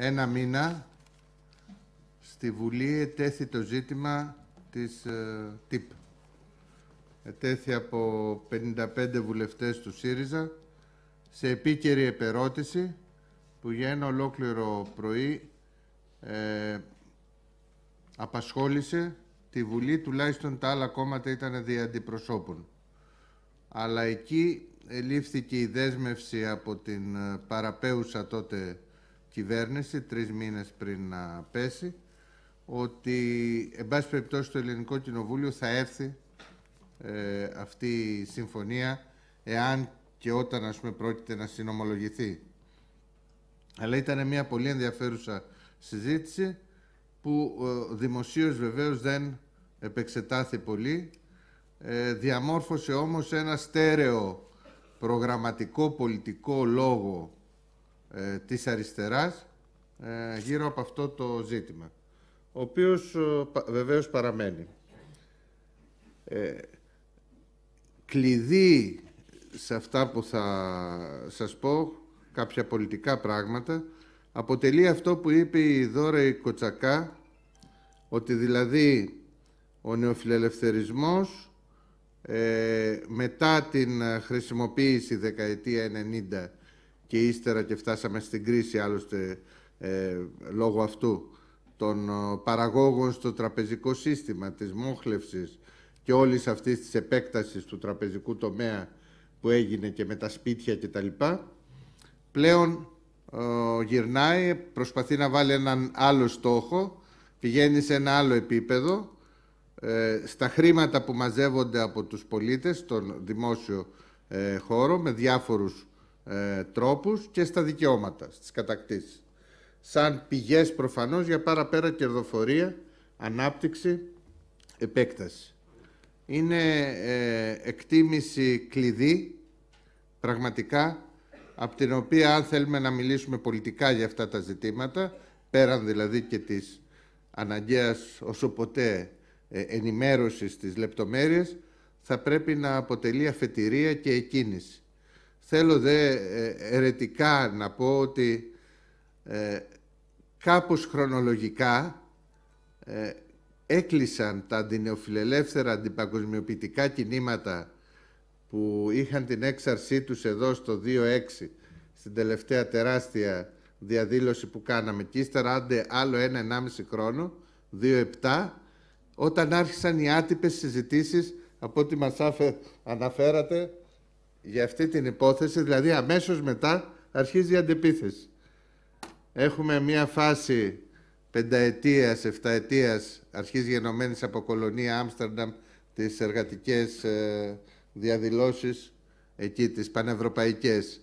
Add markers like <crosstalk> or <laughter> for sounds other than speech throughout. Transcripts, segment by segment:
ένα μήνα στη Βουλή ετέθη το ζήτημα της ε, ΤΥΠ. Ετέθη από 55 βουλευτές του ΣΥΡΙΖΑ σε επίκαιρη επερώτηση που για ένα ολόκληρο πρωί ε, απασχόλησε τη Βουλή, τουλάχιστον τα άλλα κόμματα ήταν διάντιπροσώπων. αντιπροσώπων. Αλλά εκεί ελήφθηκε η δέσμευση από την ε, παραπέουσα τότε κυβέρνηση τρεις μήνες πριν να πέσει ότι εν πάση περιπτώσει το Ελληνικό Κοινοβούλιο θα έρθει ε, αυτή η συμφωνία εάν και όταν ας πούμε πρόκειται να συνομολογηθεί. Αλλά ήταν μια πολύ ενδιαφέρουσα συζήτηση που ε, δημοσίως βεβαίως δεν επεξετάθη πολύ. Ε, διαμόρφωσε όμως ένα στέρεο προγραμματικό πολιτικό λόγο ε, της αριστεράς ε, γύρω από αυτό το ζήτημα, ο οποίος ε, βεβαίως παραμένει. Ε, κλειδί σε αυτά που θα σας πω, κάποια πολιτικά πράγματα, αποτελεί αυτό που είπε η Δώρα Κοτσακά, ότι δηλαδή ο νεοφιλελευθερισμός ε, μετά την ε, χρησιμοποίηση δεκαετία 90 και ύστερα και φτάσαμε στην κρίση άλλωστε ε, λόγω αυτού των ε, παραγόγων στο τραπεζικό σύστημα, της μόχλευσης και όλης αυτής της επέκτασης του τραπεζικού τομέα που έγινε και με τα σπίτια κτλ. Πλέον ε, γυρνάει, προσπαθεί να βάλει έναν άλλο στόχο, πηγαίνει σε ένα άλλο επίπεδο, ε, στα χρήματα που μαζεύονται από τους πολίτες στον δημόσιο χώρο με διάφορους ε, τρόπους και στα δικαιώματα, στις κατακτήσεις. Σαν πηγές προφανώς για παραπέρα κερδοφορία, ανάπτυξη, επέκταση. Είναι ε, εκτίμηση κλειδί, πραγματικά, από την οποία αν θέλουμε να μιλήσουμε πολιτικά για αυτά τα ζητήματα, πέραν δηλαδή και της αναγκαίας όσο ποτέ ε, ενημέρωσης της λεπτομέρειας θα πρέπει να αποτελεί αφετηρία και εκκίνηση. Θέλω δε ε, ερετικά να πω ότι ε, κάπως χρονολογικά ε, έκλεισαν τα αντινεοφιλελεύθερα αντιπακοσμιοποιητικά κινήματα που είχαν την έξαρσή τους εδώ στο 2-6 στην τελευταία τεράστια διαδήλωση που κάναμε και ύστερα άντε άλλο ένα-ενάμιση χρόνο, 2-7, όταν άρχισαν οι άτυπες συζητήσεις από ό,τι μας αναφέρατε για αυτή την υπόθεση, δηλαδή αμέσως μετά αρχίζει η αντεπίθεση. Έχουμε μια φάση πενταετίας, εφταετίας, αρχίζει γενομένης από κολονία Άμστερνταμ, τις εργατικές ε, διαδηλώσεις, εκεί τις πανευρωπαϊκές.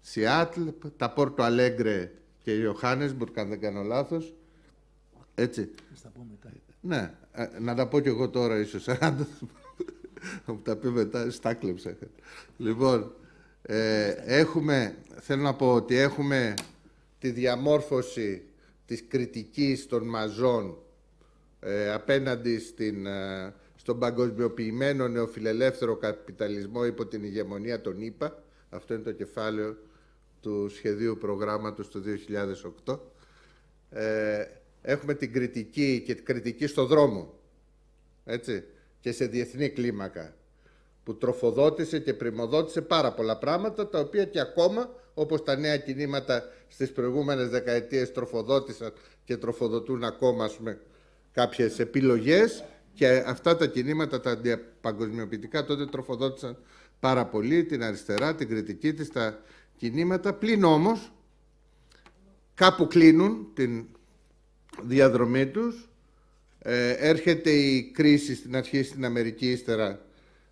Σιάτλ, τα Πόρτο Αλέγκρε και Ιωάννησμπουργκ, αν δεν κάνω λάθος. Έτσι. Να τα πω μετά. Ναι, ε, να τα πω κι εγώ τώρα ίσως. Θα μου τα πει μετά, στάκλεψα. Λοιπόν, ε, έχουμε, θέλω να πω ότι έχουμε τη διαμόρφωση της κριτικής των μαζών ε, απέναντι στην, ε, στον παγκοσμιοποιημένο νεοφιλελεύθερο καπιταλισμό υπό την ηγεμονία των ΗΠΑ. Αυτό είναι το κεφάλαιο του σχεδίου προγράμματος του 2008. έχουμε την κριτική και την κριτική στο δρόμο. Έτσι και σε διεθνή κλίμακα που τροφοδότησε και πρημοδότησε πάρα πολλά πράγματα τα οποία και ακόμα όπως τα νέα κινήματα στις προηγούμενες δεκαετίες τροφοδότησαν και τροφοδοτούν ακόμα πούμε, κάποιες επιλογές και αυτά τα κινήματα τα παγκοσμιοποιητικά τότε τροφοδότησαν πάρα πολύ την αριστερά, την κριτική της, τα κινήματα. Πλην όμως κάπου κλείνουν την διαδρομή τους ε, έρχεται η κρίση στην αρχή στην Αμερική, ύστερα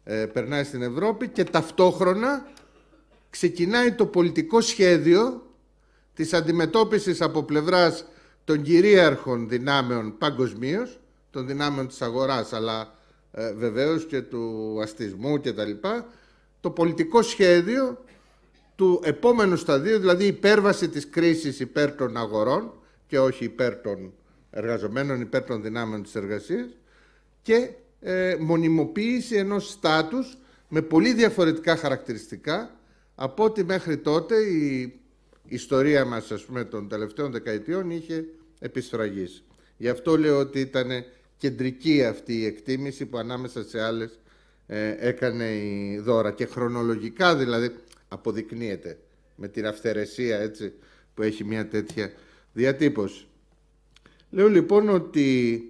ε, περνάει στην Ευρώπη και ταυτόχρονα ξεκινάει το πολιτικό σχέδιο της αντιμετώπισης από πλευράς των κυρίαρχων δυνάμεων παγκοσμίως, των δυνάμεων της αγοράς αλλά ε, βεβαίως και του αστισμού και τα λοιπά, το πολιτικό σχέδιο του επόμενου σταδίου, δηλαδή υπέρβαση της κρίσης υπέρ των αγορών και όχι υπέρ των εργαζομένων υπέρ των δυνάμεων της εργασίας και ε, μονιμοποίηση ενός στάτους με πολύ διαφορετικά χαρακτηριστικά από ότι μέχρι τότε η ιστορία μας ας πούμε, των τελευταίων δεκαετιών είχε επισφραγίσει. Γι' αυτό λέω ότι ήταν κεντρική αυτή η εκτίμηση που ανάμεσα σε άλλες ε, έκανε η δώρα και χρονολογικά δηλαδή αποδεικνύεται με την αυθαιρεσία έτσι, που έχει μια τέτοια διατύπωση. Λέω λοιπόν ότι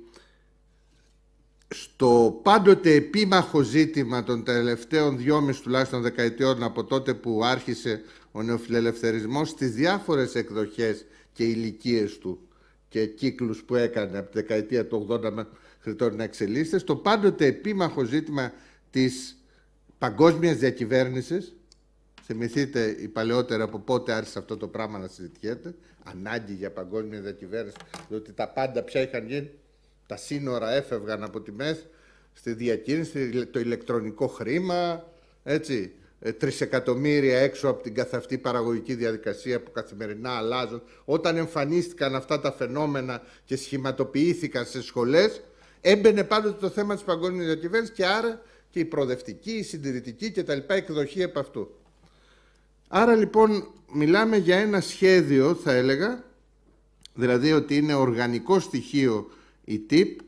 στο πάντοτε επίμαχο ζήτημα των τελευταίων δυόμιση τουλάχιστον δεκαετιών από τότε που άρχισε ο νεοφιλελευθερισμός στις διάφορες εκδοχές και ηλικίες του και κύκλους που έκανε από τη δεκαετία του 80 μέχρι τώρα να εξελίσσεται, στο πάντοτε επίμαχο ζήτημα της παγκόσμιας διακυβέρνησης Θυμηθείτε οι παλαιότερα από πότε άρχισε αυτό το πράγμα να συζητιέται. Ανάγκη για παγκόσμια διακυβέρνηση. Διότι τα πάντα πια είχαν γίνει. Τα σύνορα έφευγαν από τη ΜΕΘ στη διακίνηση, το ηλεκτρονικό χρήμα. Έτσι, ε, τρισεκατομμύρια έξω από την καθαυτή παραγωγική διαδικασία που καθημερινά αλλάζουν. Όταν εμφανίστηκαν αυτά τα φαινόμενα και σχηματοποιήθηκαν σε σχολές, έμπαινε πάντοτε το θέμα της παγκόσμιας διακυβέρνησης και άρα και η προοδευτική, η συντηρητική κτλ. εκδοχή από αυτού. Άρα λοιπόν μιλάμε για ένα σχέδιο θα έλεγα, δηλαδή ότι είναι οργανικό στοιχείο η ΤΥΠ,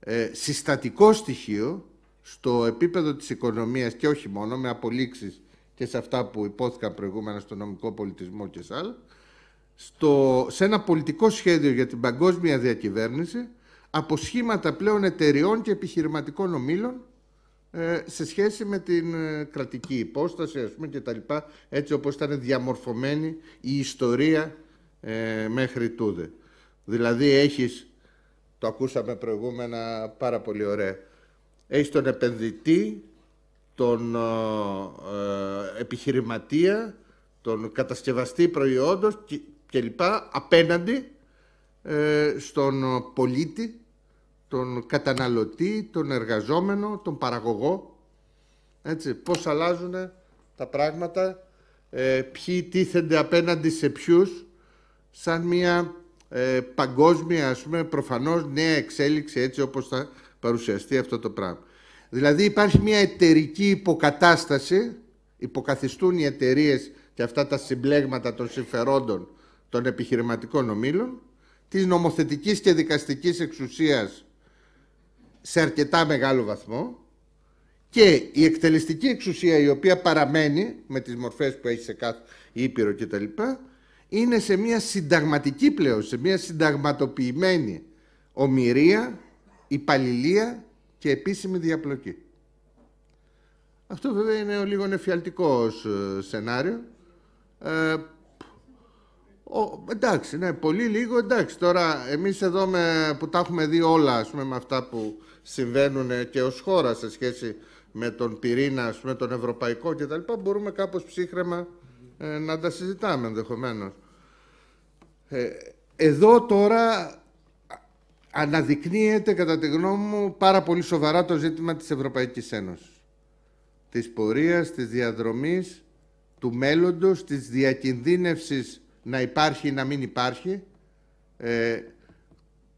ε, συστατικό στοιχείο στο επίπεδο της οικονομίας και όχι μόνο με απολύξεις και σε αυτά που υπόθηκαν προηγούμενα στο νομικό πολιτισμό και σε άλλα, στο, σε ένα πολιτικό σχέδιο για την παγκόσμια διακυβέρνηση από σχήματα πλέον εταιριών και επιχειρηματικών ομήλων ε, σε σχέση με την ε, κρατική υπόσταση ας και τα λοιπά, έτσι όπως ήταν διαμορφωμένη η ιστορία ε, μέχρι τούδε. Δηλαδή έχεις, το ακούσαμε προηγούμενα πάρα πολύ ωραία, έχεις τον επενδυτή, τον επιχειρηματία, τον κατασκευαστή προϊόντος και, λοιπά, απέναντι στον πολίτη τον καταναλωτή, τον εργαζόμενο, τον παραγωγό. Έτσι, πώς αλλάζουν τα πράγματα, ε, ποιοι τίθενται απέναντι σε ποιους, σαν μια ε, παγκόσμια, ας πούμε, προφανώς νέα εξέλιξη έτσι όπως θα παρουσιαστεί αυτό το πράγμα. Δηλαδή υπάρχει μια εταιρική υποκατάσταση, υποκαθιστούν οι εταιρείες και αυτά τα συμπλέγματα των συμφερόντων των επιχειρηματικών ομίλων, της νομοθετικής και δικαστικής εξουσίας σε αρκετά μεγάλο βαθμό και η εκτελεστική εξουσία η οποία παραμένει με τις μορφές που έχει σε κάθε ήπειρο κτλ είναι σε μια συνταγματική πλέον, σε μια συνταγματοποιημένη ομοιρία, υπαλληλία και επίσημη διαπλοκή. Αυτό βέβαια είναι ο λίγο νεφιαλτικό ε, σενάριο ε, ο, εντάξει, ναι, πολύ λίγο. Εντάξει, τώρα εμείς εδώ με, που τα έχουμε δει όλα ας με αυτά που συμβαίνουν και ως χώρα σε σχέση με τον πυρήνα, με τον ευρωπαϊκό κτλ. Μπορούμε κάπως ψύχρεμα ε, να τα συζητάμε ενδεχομένως. Ε, εδώ τώρα αναδεικνύεται κατά τη γνώμη μου πάρα πολύ σοβαρά το ζήτημα της Ευρωπαϊκής Ένωσης. Της πορείας, της διαδρομής, του μέλλοντος, της διακινδύνευσης να υπάρχει ή να μην υπάρχει, ε,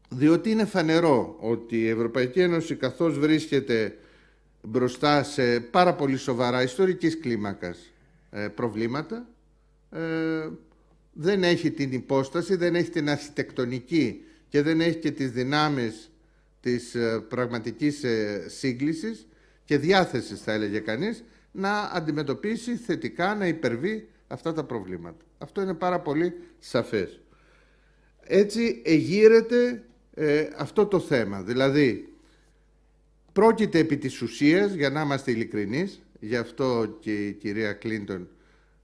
διότι είναι φανερό ότι η Ευρωπαϊκή Ένωση καθώς βρίσκεται μπροστά σε πάρα πολύ σοβαρά ιστορικής κλίμακας ε, προβλήματα, ε, δεν έχει την υπόσταση, δεν έχει την αρχιτεκτονική και δεν έχει και τις δυνάμεις της ε, πραγματικής σύγκλησης και διάθεσης, θα έλεγε κανείς, να αντιμετωπίσει θετικά, να υπερβεί αυτά τα προβλήματα. Αυτό είναι πάρα πολύ σαφές. Έτσι εγείρεται ε, αυτό το θέμα. Δηλαδή, πρόκειται επί της ουσίας, για να είμαστε ειλικρινείς, γι' αυτό και η κυρία Κλίντον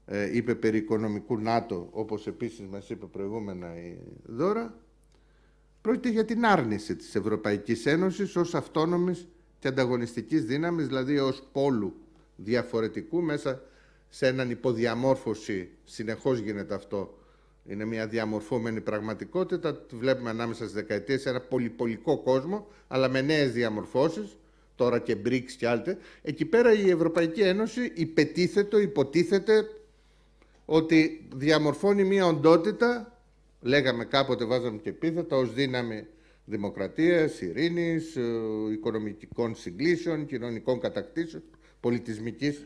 ε, είπε περί οικονομικού ΝΑΤΟ, όπως επίσης μας είπε προηγούμενα η Δώρα, πρόκειται για την άρνηση της Ευρωπαϊκής Ένωσης ως αυτόνομης και ανταγωνιστικής δύναμης, δηλαδή ως πόλου διαφορετικού μέσα σε έναν υποδιαμόρφωση, συνεχώς γίνεται αυτό, είναι μια διαμορφωμένη πραγματικότητα, τη βλέπουμε ανάμεσα στις δεκαετίες ένα πολυπολικό κόσμο, αλλά με νέες διαμορφώσεις, τώρα και BRICS και άλλτε. Εκεί πέρα η Ευρωπαϊκή Ένωση υπετίθεται, υποτίθεται ότι διαμορφώνει μια οντότητα, λέγαμε κάποτε, βάζαμε και επίθετα, ως δύναμη δημοκρατίας, ειρήνης, ε, οικονομικών συγκλήσεων, κοινωνικών κατακτήσεων, πολιτισμικής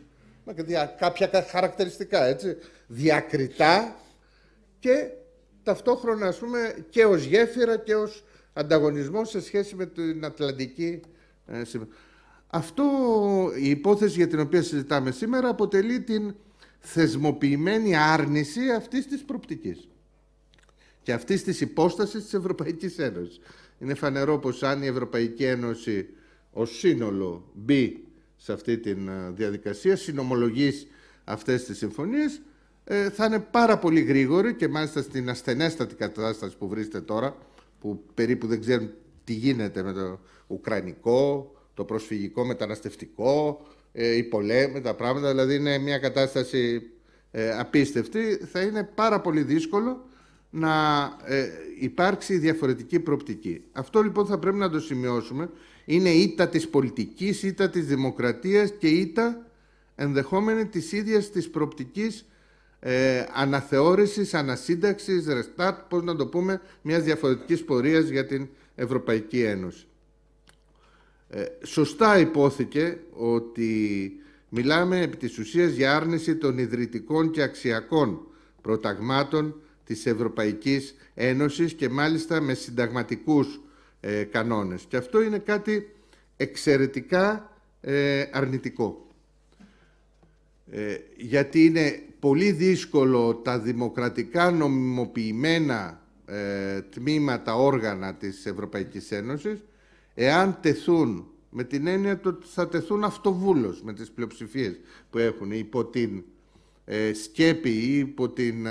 κάποια χαρακτηριστικά, έτσι, διακριτά και ταυτόχρονα, ας πούμε, και ως γέφυρα και ως ανταγωνισμό σε σχέση με την Ατλαντική ε, Αυτό η υπόθεση για την οποία συζητάμε σήμερα αποτελεί την θεσμοποιημένη άρνηση αυτής της προπτικής και αυτής της υπόστασης της Ευρωπαϊκής Ένωσης. Είναι φανερό πως αν η Ευρωπαϊκή Ένωση ως σύνολο μπει σε αυτή τη ε, διαδικασία συνομολογής αυτές τις συμφωνίες ε, θα είναι πάρα πολύ γρήγορη και μάλιστα στην ασθενέστατη κατάσταση που βρίσκεται τώρα που περίπου δεν ξέρουν τι γίνεται με το ουκρανικό, το προσφυγικό, μεταναστευτικό, ε, οι πολέμοι, τα πράγματα, δηλαδή είναι μια κατάσταση απίστευτη, θα είναι πάρα πολύ δύσκολο να υπάρξει διαφορετική προοπτική. Αυτό λοιπόν θα πρέπει να το σημειώσουμε είναι ήττα της πολιτικής, ήττα της δημοκρατίας και ήττα ενδεχόμενη της ίδιας της προπτικής ε, αναθεώρησης, ανασύνταξης, restart, πώς να το πούμε, μιας διαφορετικής πορείας για την Ευρωπαϊκή Ένωση. Ε, σωστά υπόθηκε ότι μιλάμε επί της ουσίας για άρνηση των ιδρυτικών και αξιακών προταγμάτων της Ευρωπαϊκής Ένωσης και μάλιστα με συνταγματικούς ε, κανόνες. Και αυτό είναι κάτι εξαιρετικά ε, αρνητικό. Ε, γιατί είναι πολύ δύσκολο τα δημοκρατικά νομιμοποιημένα ε, τμήματα, όργανα της Ευρωπαϊκής Ένωσης, εάν τεθούν με την έννοια ότι θα τεθούν αυτοβούλος με τις πλειοψηφίες που έχουν υπό την σκέπη ή υπό την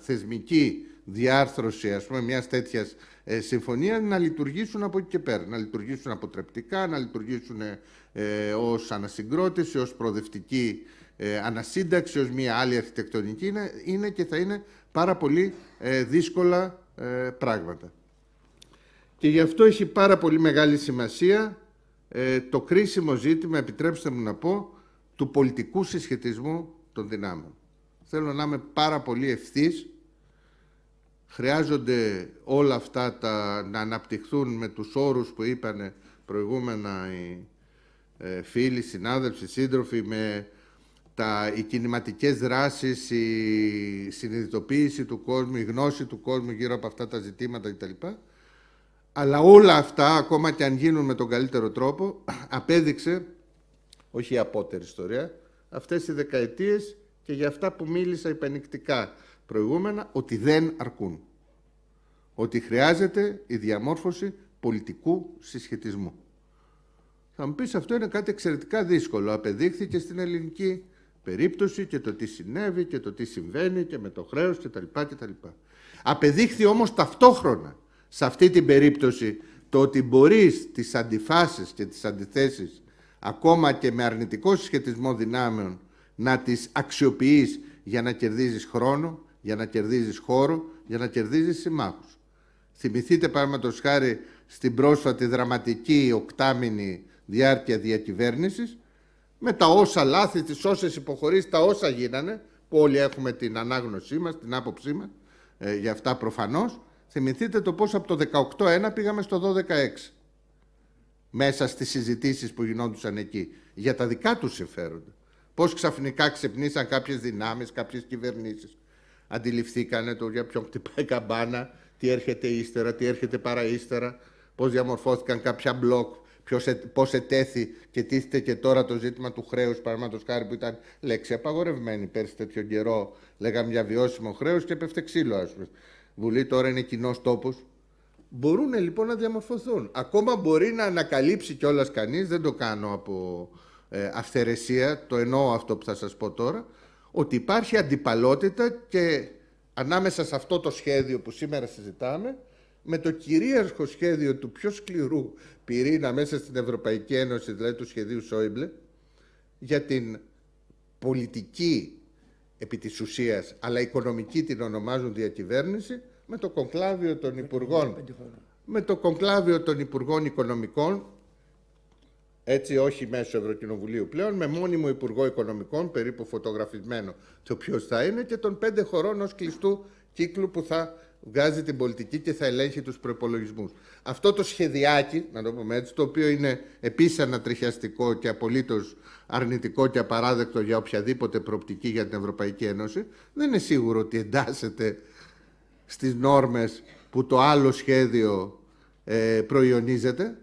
θεσμική διάρθρωση ας πούμε, μιας τέτοιας ε, συμφωνίας να λειτουργήσουν από εκεί και πέρα. Να λειτουργήσουν αποτρεπτικά, να λειτουργήσουν ε, ε ως ανασυγκρότηση, ως προοδευτική ε, ανασύνταξη, ως μια άλλη αρχιτεκτονική. Είναι, και θα είναι πάρα πολύ ε, δύσκολα πράγματα. Και γι' αυτό έχει πάρα πολύ μεγάλη σημασία το κρίσιμο ζήτημα, επιτρέψτε μου να πω, του πολιτικού συσχετισμού των δυνάμεων. Θέλω να είμαι πάρα πολύ ευθύς Χρειάζονται όλα αυτά τα, να αναπτυχθούν με τους όρους που είπανε προηγούμενα οι ε, φίλοι, συνάδελφοι, σύντροφοι, με τα, οι κινηματικές δράσεις, η συνειδητοποίηση του κόσμου, η γνώση του κόσμου γύρω από αυτά τα ζητήματα κτλ. Αλλά όλα αυτά, ακόμα και αν γίνουν με τον καλύτερο τρόπο, <clears throat> απέδειξε, όχι η απότερη ιστορία, αυτές οι δεκαετίες και για αυτά που μίλησα υπενικτικά προηγούμενα ότι δεν αρκούν. Ότι χρειάζεται η διαμόρφωση πολιτικού συσχετισμού. Θα μου πεις αυτό είναι κάτι εξαιρετικά δύσκολο. Απεδείχθηκε στην ελληνική περίπτωση και το τι συνέβη και το τι συμβαίνει και με το χρέος κτλ. κτλ. Απεδείχθη όμως ταυτόχρονα σε αυτή την περίπτωση το ότι μπορείς τις αντιφάσεις και τις αντιθέσεις ακόμα και με αρνητικό συσχετισμό δυνάμεων να τις αξιοποιείς για να κερδίζεις χρόνο, για να κερδίζεις χώρο, για να κερδίζεις συμμάχους. Θυμηθείτε παραδείγματος χάρη στην πρόσφατη δραματική οκτάμινη διάρκεια διακυβέρνησης με τα όσα λάθη, τις όσες υποχωρήσεις, τα όσα γίνανε, που όλοι έχουμε την ανάγνωσή μας, την άποψή μας ε, για αυτά προφανώς. Θυμηθείτε το πώς από το 18-1 πήγαμε στο 12-6 μέσα στις συζητήσεις που γινόντουσαν εκεί για τα δικά τους συμφέροντα. Πώς ξαφνικά ξυπνήσαν κάποιες δυνάμεις, κάποιες κυβερνήσεις αντιληφθήκανε το για ποιον χτυπάει καμπάνα, τι έρχεται ύστερα, τι έρχεται παραύστερα, πώς διαμορφώθηκαν κάποια μπλοκ, πώ ε, πώς ετέθη και τίθεται και τώρα το ζήτημα του χρέους, παραδείγματο χάρη που ήταν λέξη απαγορευμένη πέρσι τέτοιο καιρό, λέγαμε για βιώσιμο χρέος και έπεφτε ξύλο α πούμε. Βουλή τώρα είναι κοινός τόπος. Μπορούν λοιπόν να διαμορφωθούν. Ακόμα μπορεί να ανακαλύψει κιόλας κανείς, δεν το κάνω από ε, αυθαιρεσία, το εννοώ αυτό που θα σας πω τώρα, ότι υπάρχει αντιπαλότητα και ανάμεσα σε αυτό το σχέδιο που σήμερα συζητάμε με το κυρίαρχο σχέδιο του πιο σκληρού πυρήνα μέσα στην Ευρωπαϊκή Ένωση, δηλαδή του σχεδίου Σόιμπλε, για την πολιτική επί της ουσίας, αλλά οικονομική την ονομάζουν διακυβέρνηση, με το κονκλάβιο των με το κονκλάβιο των υπουργών οικονομικών έτσι όχι μέσω Ευρωκοινοβουλίου πλέον, με μόνιμο Υπουργό Οικονομικών, περίπου φωτογραφισμένο το οποίο θα είναι, και των πέντε χωρών ως κλειστού κύκλου που θα βγάζει την πολιτική και θα ελέγχει τους προπολογισμούς. Αυτό το σχεδιάκι, να το πούμε έτσι, το οποίο είναι επίσης ανατριχιαστικό και απολύτως αρνητικό και απαράδεκτο για οποιαδήποτε προοπτική για την Ευρωπαϊκή Ένωση, δεν είναι σίγουρο ότι εντάσσεται στις νόρμες που το άλλο σχέδιο ε, προϊονίζεται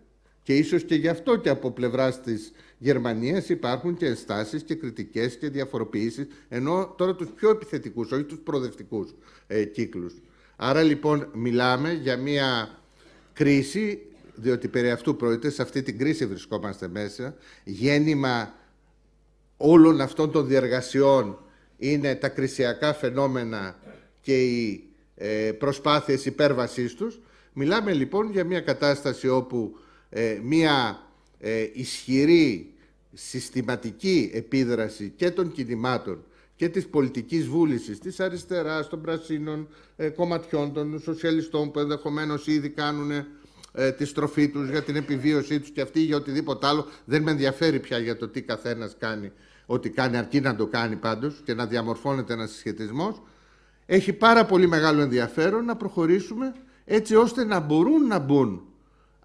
και ίσως και γι' αυτό και από πλευράς της Γερμανίας υπάρχουν και ενστάσεις και κριτικές και διαφοροποιήσεις, ενώ τώρα τους πιο επιθετικούς, όχι τους προοδευτικούς ε, κύκλους. Άρα λοιπόν μιλάμε για μια κρίση, διότι περί αυτού πρόκειται, σε αυτή την κρίση βρισκόμαστε μέσα, γέννημα όλων αυτών των διεργασιών είναι τα κρισιακά φαινόμενα και οι ε, προσπάθειες υπέρβασής τους. Μιλάμε λοιπόν για μια κατάσταση όπου ε, μία ε, ισχυρή συστηματική επίδραση και των κινημάτων και της πολιτικής βούλησης, της αριστεράς, των πρασίνων ε, κομματιών, των σοσιαλιστών που ενδεχομένως ήδη κάνουν ε, τη στροφή τους για την επιβίωσή τους και αυτή για οτιδήποτε άλλο. Δεν με ενδιαφέρει πια για το τι καθένας κάνει, ότι κάνει αρκεί να το κάνει πάντως και να διαμορφώνεται ένας συσχετισμός. Έχει πάρα πολύ μεγάλο ενδιαφέρον να προχωρήσουμε έτσι ώστε να μπορούν να μπουν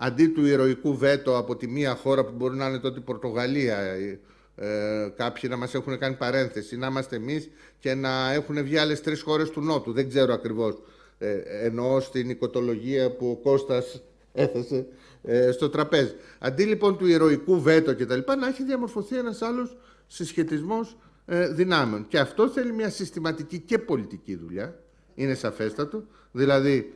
αντί του ηρωικού βέτο από τη μία χώρα που μπορεί να είναι τότε η Πορτογαλία, ε, ε κάποιοι να μας έχουν κάνει παρένθεση, να είμαστε εμείς και να έχουν βγει άλλες τρεις χώρες του Νότου. Δεν ξέρω ακριβώς Ε, εννοώ στην οικοτολογία που ο Κώστας έθεσε ε, στο τραπέζι. Αντί λοιπόν του ηρωικού βέτο κτλ. να έχει διαμορφωθεί ένας άλλος συσχετισμός ε, δυνάμεων. Και αυτό θέλει μια συστηματική και πολιτική δουλειά. Είναι σαφέστατο. Δηλαδή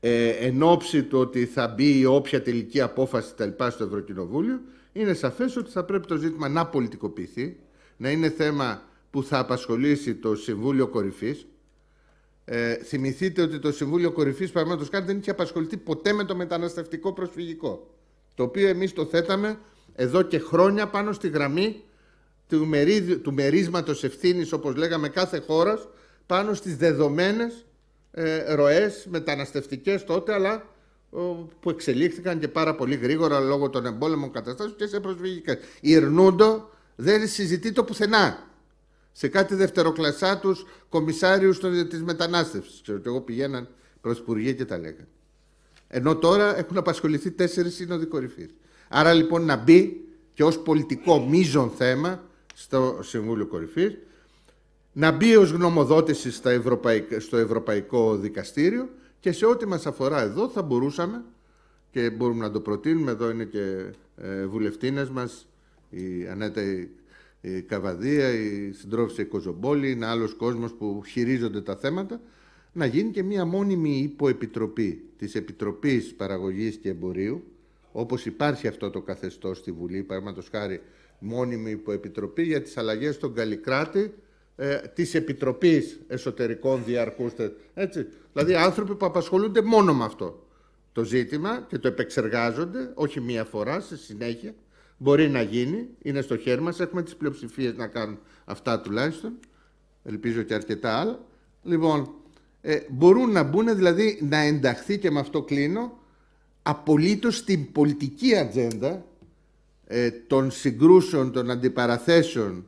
ε, εν ώψη του ότι θα μπει η όποια τελική απόφαση τα λοιπά στο Ευρωκοινοβούλιο, είναι σαφές ότι θα πρέπει το ζήτημα να πολιτικοποιηθεί, να είναι θέμα που θα απασχολήσει το Συμβούλιο Κορυφής. Ε, θυμηθείτε ότι το Συμβούλιο Κορυφής, παραδείγματος χάρη, δεν είχε απασχοληθεί ποτέ με το μεταναστευτικό προσφυγικό, το οποίο εμείς το θέταμε εδώ και χρόνια πάνω στη γραμμή του, μερί, του μερίσματος ευθύνης, όπως λέγαμε, κάθε χώρας, πάνω στις δεδομένες ε, ροές μεταναστευτικές τότε, αλλά που εξελίχθηκαν και πάρα πολύ γρήγορα λόγω των εμπόλεμων καταστάσεων και σε προσφυγικές. Η Ερνούντο δεν το πουθενά. Σε κάτι δευτεροκλασσά τους κομισάριους της μετανάστευσης. Ξέρω ότι εγώ πηγαίναν προς και τα λέγανε. Ενώ τώρα έχουν απασχοληθεί τέσσερις σύνοδοι κορυφής. Άρα λοιπόν να μπει και ως πολιτικό μείζον θέμα στο Συμβούλιο Κορυφής να μπει ως γνωμοδότηση στο Ευρωπαϊκό Δικαστήριο και σε ό,τι μας αφορά εδώ θα μπορούσαμε και μπορούμε να το προτείνουμε, εδώ είναι και οι ε, βουλευτίνες μας, η Ανέτα η, Καβαδία, η συντρόφισσα η Κοζομπόλη, είναι άλλος κόσμος που χειρίζονται τα θέματα, να γίνει και μία μόνιμη υποεπιτροπή της Επιτροπής Παραγωγής και Εμπορίου, όπως υπάρχει αυτό το καθεστώς στη Βουλή, παραδείγματος χάρη μόνιμη υποεπιτροπή για τις αλλαγές στον Καλλικράτη, ε, της Επιτροπής Εσωτερικών Διαρκούστε. Έτσι. Δηλαδή άνθρωποι που απασχολούνται μόνο με αυτό το ζήτημα και το επεξεργάζονται, όχι μία φορά, στη συνέχεια. Μπορεί να γίνει, είναι στο χέρι μας, έχουμε τις πλειοψηφίες να κάνουν αυτά τουλάχιστον, ελπίζω και αρκετά άλλα. Λοιπόν, ε, μπορούν να μπουν, δηλαδή να ενταχθεί και με αυτό κλείνω, απολύτως στην πολιτική ατζέντα ε, των συγκρούσεων, των αντιπαραθέσεων,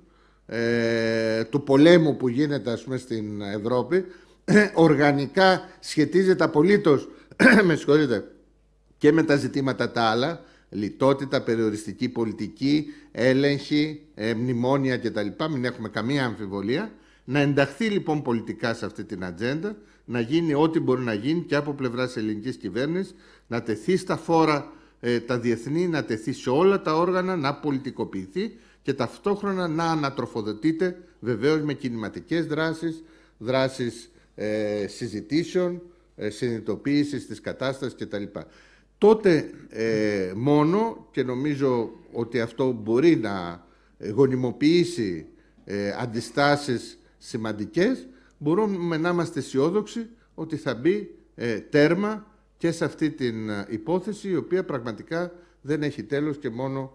ε, του πολέμου που γίνεται ας πούμε, στην Ευρώπη <clears throat> οργανικά σχετίζεται απολύτως <clears throat> με συγχωρείτε, και με τα ζητήματα τα άλλα λιτότητα, περιοριστική πολιτική, έλεγχη, ε, μνημόνια κτλ. Μην έχουμε καμία αμφιβολία. Να ενταχθεί λοιπόν πολιτικά σε αυτή την ατζέντα, να γίνει ό,τι μπορεί να γίνει και από πλευράς ελληνικής κυβέρνησης, να τεθεί στα φόρα ε, τα διεθνή, να τεθεί σε όλα τα όργανα, να πολιτικοποιηθεί και ταυτόχρονα να ανατροφοδοτείται βεβαίως με κινηματικές δράσεις, δράσεις ε, συζητήσεων, ε, συνειδητοποίησης της κατάστασης κτλ. Τότε ε, μόνο, και νομίζω ότι αυτό μπορεί να γονιμοποιήσει ε, αντιστάσεις σημαντικές, μπορούμε να είμαστε αισιόδοξοι ότι θα μπει ε, τέρμα και σε αυτή την υπόθεση, η οποία πραγματικά δεν έχει τέλος και μόνο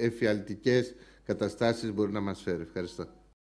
εφιαλτικές καταστάσεις μπορεί να μας φέρει. Ευχαριστώ.